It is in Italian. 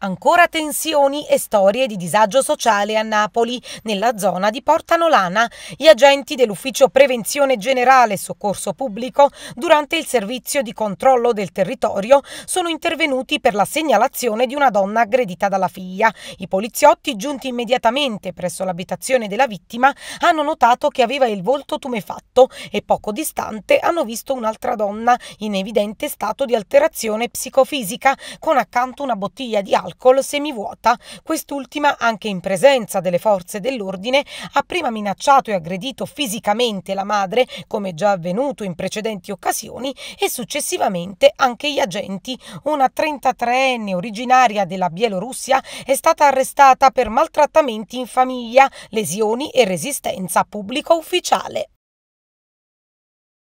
Ancora tensioni e storie di disagio sociale a Napoli, nella zona di Porta Nolana. Gli agenti dell'Ufficio Prevenzione Generale e Soccorso Pubblico, durante il servizio di controllo del territorio, sono intervenuti per la segnalazione di una donna aggredita dalla figlia. I poliziotti, giunti immediatamente presso l'abitazione della vittima, hanno notato che aveva il volto tumefatto e poco distante hanno visto un'altra donna in evidente stato di alterazione psicofisica, con accanto una bottiglia di acqua alcol semivuota. Quest'ultima, anche in presenza delle forze dell'ordine, ha prima minacciato e aggredito fisicamente la madre, come già avvenuto in precedenti occasioni, e successivamente anche gli agenti. Una 33enne originaria della Bielorussia è stata arrestata per maltrattamenti in famiglia, lesioni e resistenza a pubblico ufficiale.